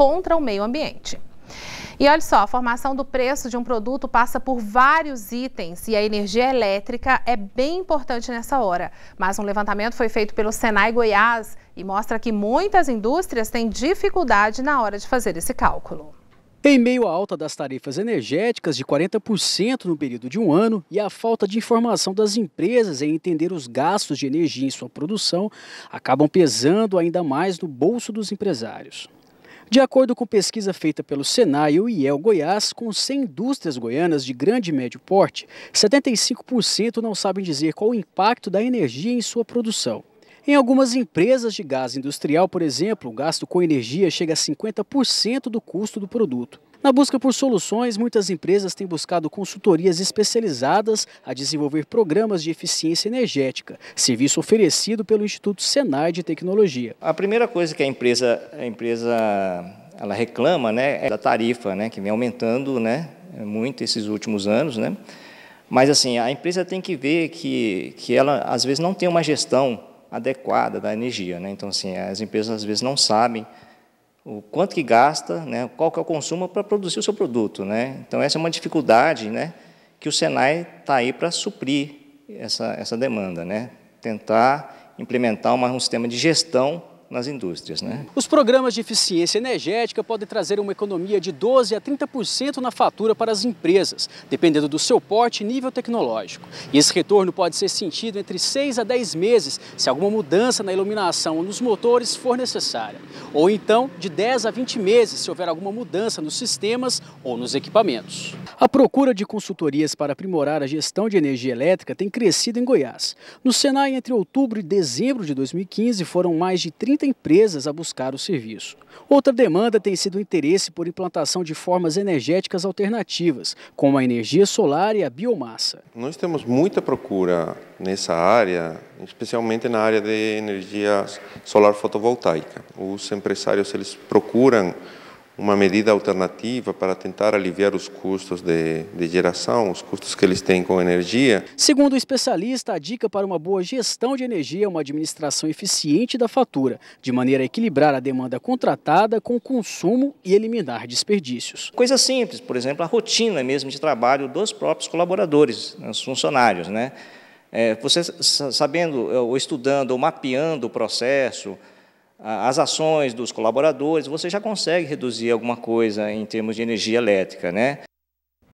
contra o meio ambiente. E olha só, a formação do preço de um produto passa por vários itens e a energia elétrica é bem importante nessa hora. Mas um levantamento foi feito pelo Senai Goiás e mostra que muitas indústrias têm dificuldade na hora de fazer esse cálculo. Em meio à alta das tarifas energéticas de 40% no período de um ano e à falta de informação das empresas em entender os gastos de energia em sua produção, acabam pesando ainda mais no bolso dos empresários. De acordo com pesquisa feita pelo Senai e o IEL Goiás, com 100 indústrias goianas de grande e médio porte, 75% não sabem dizer qual o impacto da energia em sua produção. Em algumas empresas de gás industrial, por exemplo, o gasto com energia chega a 50% do custo do produto. Na busca por soluções, muitas empresas têm buscado consultorias especializadas a desenvolver programas de eficiência energética, serviço oferecido pelo Instituto Senai de Tecnologia. A primeira coisa que a empresa, a empresa ela reclama né, é da tarifa, né, que vem aumentando né, muito esses últimos anos. Né? Mas assim, a empresa tem que ver que, que ela às vezes não tem uma gestão adequada da energia. Né? Então, assim, as empresas às vezes não sabem o quanto que gasta, né, qual que é o consumo para produzir o seu produto. Né? Então, essa é uma dificuldade né, que o Senai está aí para suprir essa, essa demanda, né? tentar implementar uma, um sistema de gestão nas indústrias. Né? Os programas de eficiência energética podem trazer uma economia de 12% a 30% na fatura para as empresas, dependendo do seu porte e nível tecnológico. E esse retorno pode ser sentido entre 6 a 10 meses, se alguma mudança na iluminação ou nos motores for necessária. Ou então, de 10 a 20 meses, se houver alguma mudança nos sistemas ou nos equipamentos. A procura de consultorias para aprimorar a gestão de energia elétrica tem crescido em Goiás. No Senai, entre outubro e dezembro de 2015, foram mais de 30 empresas a buscar o serviço. Outra demanda tem sido o interesse por implantação de formas energéticas alternativas, como a energia solar e a biomassa. Nós temos muita procura nessa área, especialmente na área de energia solar fotovoltaica. Os empresários eles procuram uma medida alternativa para tentar aliviar os custos de, de, geração, os custos que eles têm com energia. Segundo o especialista, a dica para uma boa gestão de energia é uma administração eficiente da fatura, de maneira a equilibrar a demanda contratada com o consumo e eliminar desperdícios. Coisa simples, por exemplo, a rotina mesmo de trabalho dos próprios colaboradores, né, os funcionários, né? É, você sabendo, ou estudando, ou mapeando o processo, as ações dos colaboradores, você já consegue reduzir alguma coisa em termos de energia elétrica, né?